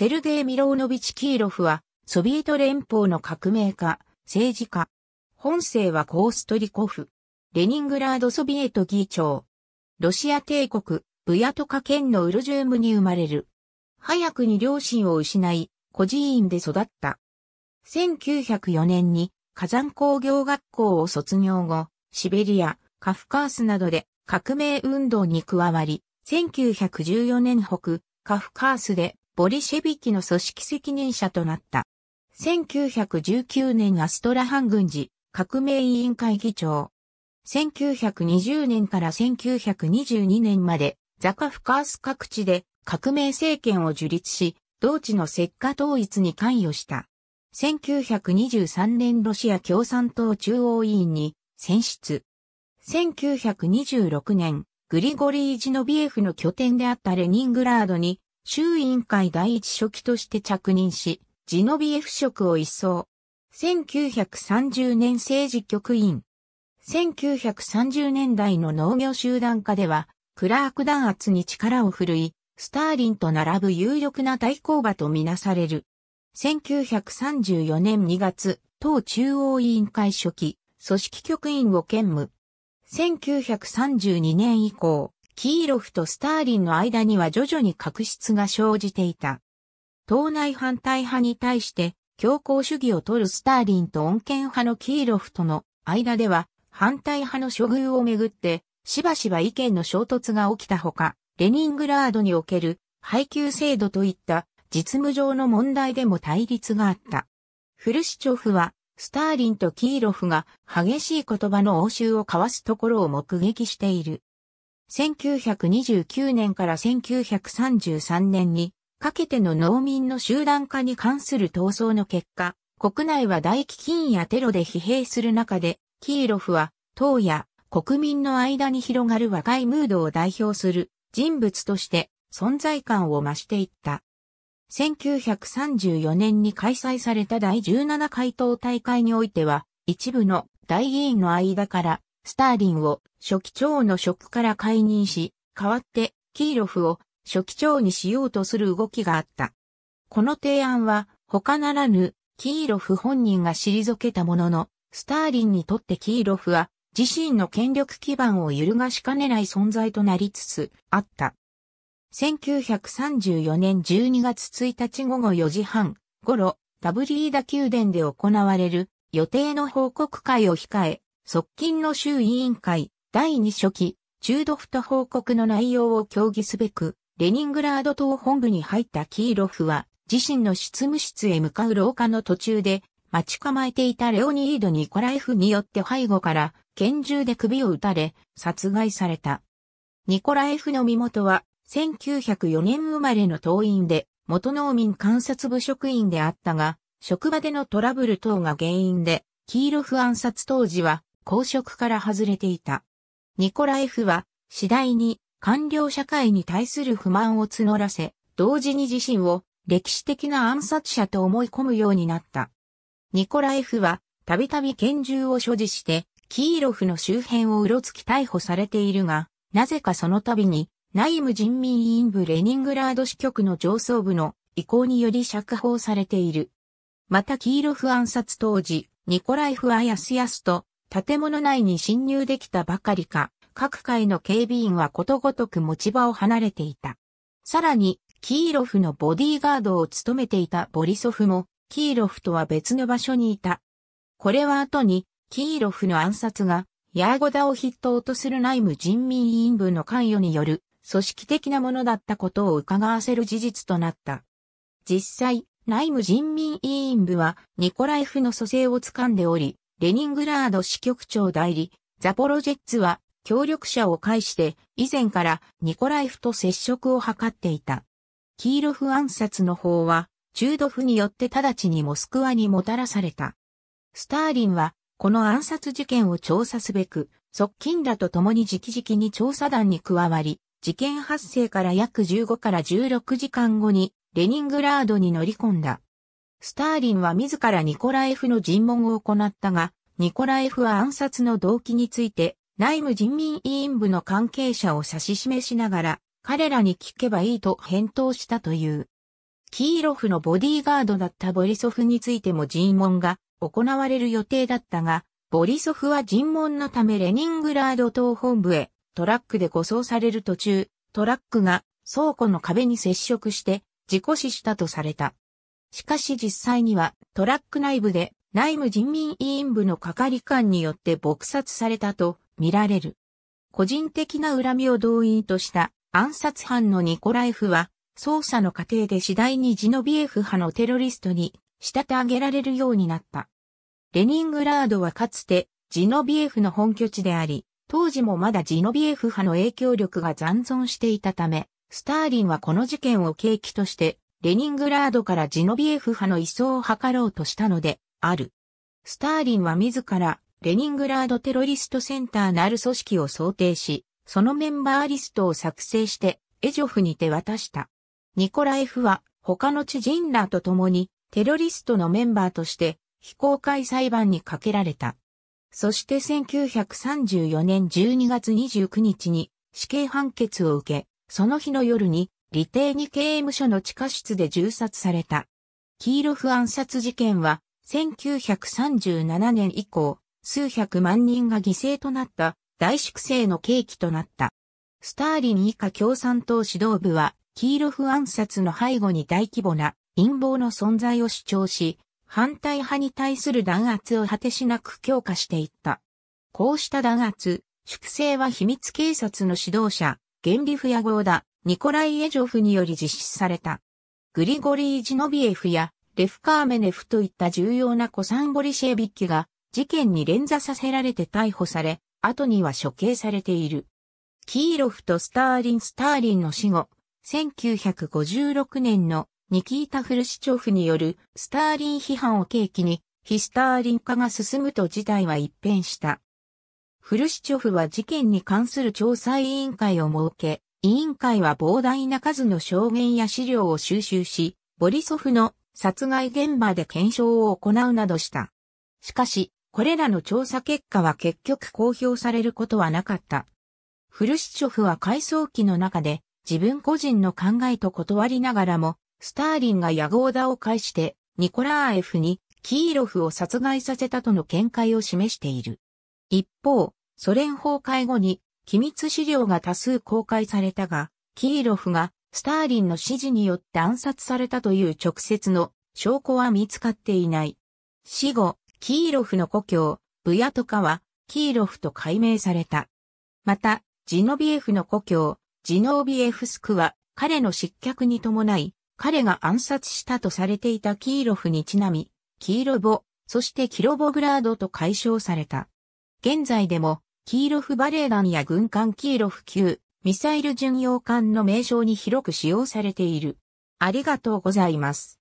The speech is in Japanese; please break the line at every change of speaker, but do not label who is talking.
セルゲイ・ミローノビチ・キーロフは、ソビエト連邦の革命家、政治家。本姓はコーストリコフ。レニングラードソビエト議長。ロシア帝国、ブヤトカ県のウルジュームに生まれる。早くに両親を失い、孤児院で育った。1904年に火山工業学校を卒業後、シベリア、カフカースなどで革命運動に加わり、1914年北、カフカースでボリシェビキの組織責任者となった。1919年アストラハン軍事革命委員会議長。1920年から1922年までザカフカース各地で革命政権を樹立し、同地の石化統一に関与した。1923年ロシア共産党中央委員に選出。1926年、グリゴリー・ジノビエフの拠点であったレニングラードに衆委員会第一書記として着任し、ジノビエフ職を一掃。1930年政治局員。1930年代の農業集団化では、クラーク弾圧に力を振るい、スターリンと並ぶ有力な対抗馬とみなされる。1934年2月、党中央委員会初期、組織局員を兼務。1932年以降、キーロフとスターリンの間には徐々に確執が生じていた。党内反対派に対して強硬主義を取るスターリンと穏健派のキーロフとの間では反対派の処遇をめぐってしばしば意見の衝突が起きたほか、レニングラードにおける配給制度といった実務上の問題でも対立があった。フルシチョフはスターリンとキーロフが激しい言葉の応酬を交わすところを目撃している。1929年から1933年にかけての農民の集団化に関する闘争の結果、国内は大飢饉やテロで疲弊する中で、キーロフは党や国民の間に広がる若いムードを代表する人物として存在感を増していった。1934年に開催された第17回党大会においては、一部の大議員の間からスターリンを初期長の職から解任し、代わってキーロフを初期長にしようとする動きがあった。この提案は他ならぬキーロフ本人が退けたものの、スターリンにとってキーロフは自身の権力基盤を揺るがしかねない存在となりつつあった。1934年12月1日午後4時半頃、ダブリーダ宮殿で行われる予定の報告会を控え、側近の州委員会、第2書記、中ドフト報告の内容を協議すべく、レニングラード党本部に入ったキーロフは、自身の執務室へ向かう廊下の途中で、待ち構えていたレオニード・ニコライフによって背後から拳銃で首を撃たれ、殺害された。ニコラエフの身元は、1904年生まれの党員で、元農民観察部職員であったが、職場でのトラブル等が原因で、キーロフ暗殺当時は公職から外れていた。ニコライフは次第に官僚社会に対する不満を募らせ、同時に自身を歴史的な暗殺者と思い込むようになった。ニコライフはたびたび拳銃を所持して、キーロフの周辺をうろつき逮捕されているが、なぜかその度に、内務人民委員部レニングラード支局の上層部の意向により釈放されている。またキーロフ暗殺当時、ニコライフはやすやすと建物内に侵入できたばかりか、各階の警備員はことごとく持ち場を離れていた。さらに、キーロフのボディーガードを務めていたボリソフも、キーロフとは別の場所にいた。これは後に、キーロフの暗殺が、ヤーゴダを筆頭とする内務人民委員部の関与による、組織的なものだったことを伺わせる事実となった。実際、内務人民委員部は、ニコライフの蘇生を掴んでおり、レニングラード支局長代理、ザポロジェッツは協力者を介して以前からニコライフと接触を図っていた。キーロフ暗殺の方は中ドフによって直ちにモスクワにもたらされた。スターリンはこの暗殺事件を調査すべく、側近らと共に直々に調査団に加わり、事件発生から約15から16時間後にレニングラードに乗り込んだ。スターリンは自らニコラエフの尋問を行ったが、ニコラエフは暗殺の動機について、内務人民委員部の関係者を指し示しながら、彼らに聞けばいいと返答したという。キーロフのボディーガードだったボリソフについても尋問が行われる予定だったが、ボリソフは尋問のためレニングラード党本部へトラックで護送される途中、トラックが倉庫の壁に接触して事故死したとされた。しかし実際にはトラック内部で内務人民委員部の係官によって撲殺されたと見られる。個人的な恨みを動員とした暗殺犯のニコライフは捜査の過程で次第にジノビエフ派のテロリストに仕立て上げられるようになった。レニングラードはかつてジノビエフの本拠地であり、当時もまだジノビエフ派の影響力が残存していたため、スターリンはこの事件を契機としてレニングラードからジノビエフ派の移送を図ろうとしたので、ある。スターリンは自ら、レニングラードテロリストセンターなる組織を想定し、そのメンバーリストを作成して、エジョフに手渡した。ニコラエフは、他の知人らと共に、テロリストのメンバーとして、非公開裁判にかけられた。そして1934年12月29日に死刑判決を受け、その日の夜に理定に刑務所の地下室で銃殺された。キーロフ暗殺事件は、1937年以降、数百万人が犠牲となった大粛清の契機となった。スターリン以下共産党指導部は、キーロフ暗殺の背後に大規模な陰謀の存在を主張し、反対派に対する弾圧を果てしなく強化していった。こうした弾圧、粛清は秘密警察の指導者、原理不野号だ、ニコライ・エジョフにより実施された。グリゴリー・ジノビエフやレフカーメネフといった重要なコサンゴリシェービッキが事件に連座させられて逮捕され、後には処刑されている。キーロフとスターリン・スターリンの死後、1956年のニキータ・フルシチョフによるスターリン批判を契機に、非スターリン化が進むと事態は一変した。フルシチョフは事件に関する調査委員会を設け、委員会は膨大な数の証言や資料を収集し、ボリソフの殺害現場で検証を行うなどした。しかし、これらの調査結果は結局公表されることはなかった。フルシチョフは回想期の中で自分個人の考えと断りながらも、スターリンが野ーだを介してニコラーエフにキーロフを殺害させたとの見解を示している。一方、ソ連崩壊後に機密資料が多数公開されたが、キーロフがスターリンの指示によって暗殺されたという直接の証拠は見つかっていない。死後、キーロフの故郷、ブヤトカは、キーロフと改名された。また、ジノビエフの故郷、ジノービエフスクは、彼の失脚に伴い、彼が暗殺したとされていたキーロフにちなみ、キーロボ、そしてキロボグラードと解消された。現在でも、キーロフバレエ団や軍艦キーロフ級、ミサイル巡洋艦の名称に広く使用されている。ありがとうございます。